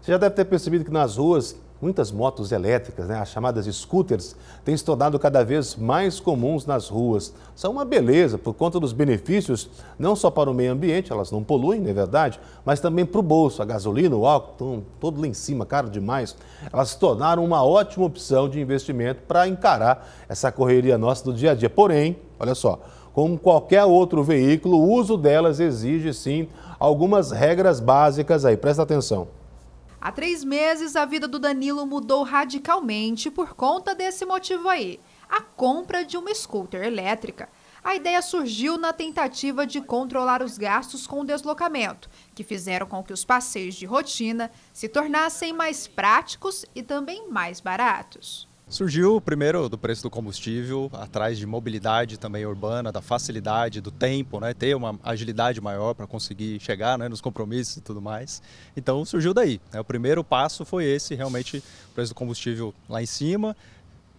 Você já deve ter percebido que nas ruas muitas motos elétricas, né, as chamadas scooters, têm se tornado cada vez mais comuns nas ruas. São uma beleza por conta dos benefícios, não só para o meio ambiente, elas não poluem, não é verdade, mas também para o bolso. A gasolina, o álcool, estão todo lá em cima, caro demais. Elas se tornaram uma ótima opção de investimento para encarar essa correria nossa do dia a dia. Porém, olha só, como qualquer outro veículo, o uso delas exige sim algumas regras básicas aí. Presta atenção. Há três meses, a vida do Danilo mudou radicalmente por conta desse motivo aí: a compra de uma scooter elétrica. A ideia surgiu na tentativa de controlar os gastos com o deslocamento, que fizeram com que os passeios de rotina se tornassem mais práticos e também mais baratos. Surgiu primeiro do preço do combustível, atrás de mobilidade também urbana, da facilidade, do tempo, né? ter uma agilidade maior para conseguir chegar né? nos compromissos e tudo mais. Então surgiu daí. Né? O primeiro passo foi esse, realmente, o preço do combustível lá em cima,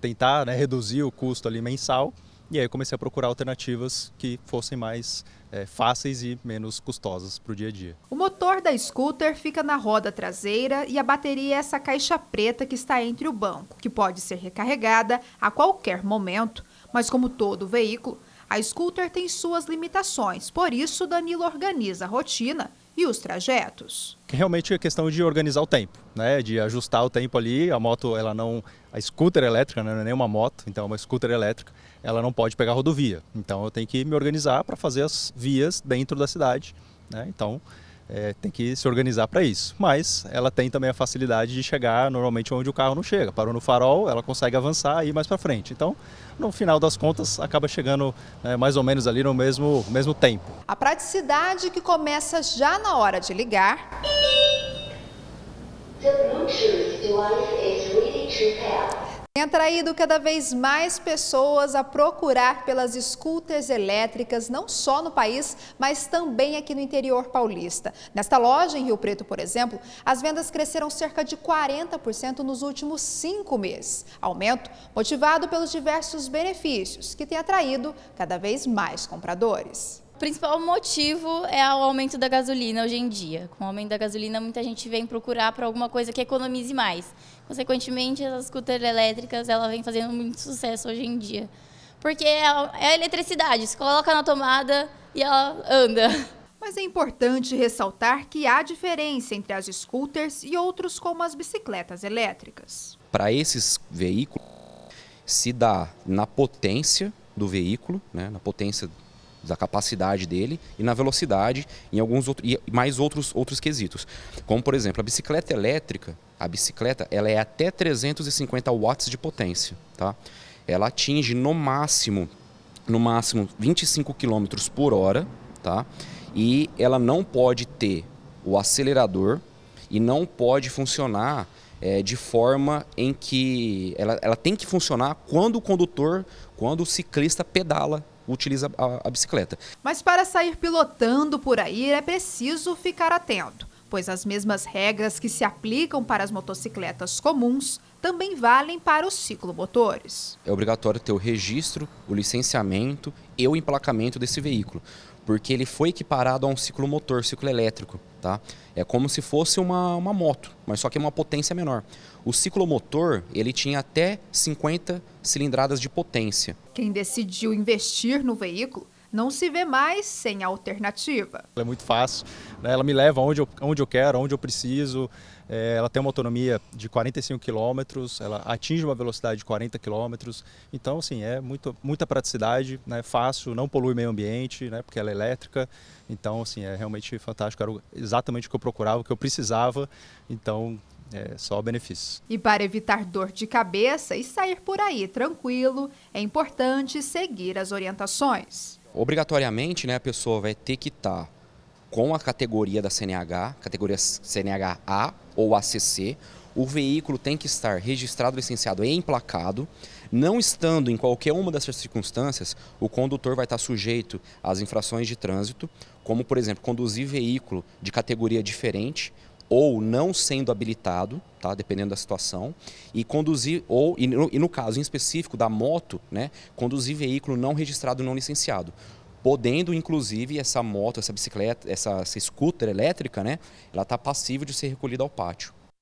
tentar né? reduzir o custo ali mensal e aí eu comecei a procurar alternativas que fossem mais é, fáceis e menos custosas para o dia a dia. O motor da scooter fica na roda traseira e a bateria é essa caixa preta que está entre o banco, que pode ser recarregada a qualquer momento, mas como todo veículo, a scooter tem suas limitações, por isso Danilo organiza a rotina e os trajetos. Realmente é questão de organizar o tempo, né? de ajustar o tempo ali. A moto, ela não. A scooter elétrica né? não é nem uma moto, então é uma scooter elétrica, ela não pode pegar rodovia. Então eu tenho que me organizar para fazer as vias dentro da cidade. Né? Então é, tem que se organizar para isso. Mas ela tem também a facilidade de chegar normalmente onde o carro não chega. Parou no farol, ela consegue avançar e ir mais para frente. Então, no final das contas, acaba chegando é, mais ou menos ali no mesmo, mesmo tempo. A praticidade que começa já na hora de ligar. The tem atraído cada vez mais pessoas a procurar pelas scooters elétricas, não só no país, mas também aqui no interior paulista. Nesta loja, em Rio Preto, por exemplo, as vendas cresceram cerca de 40% nos últimos cinco meses. Aumento motivado pelos diversos benefícios, que tem atraído cada vez mais compradores principal motivo é o aumento da gasolina hoje em dia. Com o aumento da gasolina, muita gente vem procurar para alguma coisa que economize mais. Consequentemente, as scooters elétricas, ela vem fazendo muito sucesso hoje em dia. Porque é a é eletricidade, se coloca na tomada e ela anda. Mas é importante ressaltar que há diferença entre as scooters e outros como as bicicletas elétricas. Para esses veículos, se dá na potência do veículo, né, na potência da capacidade dele e na velocidade em alguns outros, e mais outros, outros quesitos. Como, por exemplo, a bicicleta elétrica, a bicicleta, ela é até 350 watts de potência, tá? Ela atinge no máximo, no máximo 25 km por hora, tá? E ela não pode ter o acelerador e não pode funcionar é, de forma em que ela, ela tem que funcionar quando o condutor, quando o ciclista pedala utiliza a, a bicicleta. Mas para sair pilotando por aí é preciso ficar atento pois as mesmas regras que se aplicam para as motocicletas comuns também valem para os ciclomotores. É obrigatório ter o registro, o licenciamento e o emplacamento desse veículo, porque ele foi equiparado a um ciclomotor, ciclo elétrico. Tá? É como se fosse uma, uma moto, mas só que é uma potência menor. O ciclomotor, ele tinha até 50 cilindradas de potência. Quem decidiu investir no veículo não se vê mais sem alternativa. Ela é muito fácil, né? ela me leva onde eu, onde eu quero, onde eu preciso. É, ela tem uma autonomia de 45 km, ela atinge uma velocidade de 40 km. Então, assim, é muito, muita praticidade, né? fácil, não polui meio ambiente, né? porque ela é elétrica. Então, assim, é realmente fantástico. Era exatamente o que eu procurava, o que eu precisava. Então, é só benefícios. E para evitar dor de cabeça e sair por aí tranquilo, é importante seguir as orientações obrigatoriamente, né, a pessoa vai ter que estar tá com a categoria da CNH, categoria CNH-A ou ACC. O veículo tem que estar registrado, licenciado e emplacado. Não estando em qualquer uma dessas circunstâncias, o condutor vai estar sujeito às infrações de trânsito, como, por exemplo, conduzir veículo de categoria diferente ou não sendo habilitado, tá? dependendo da situação, e conduzir, ou, e no, e no caso em específico da moto, né? conduzir veículo não registrado e não licenciado podendo inclusive essa moto, essa bicicleta, essa, essa scooter elétrica, né, ela está passível de ser recolhida ao pátio.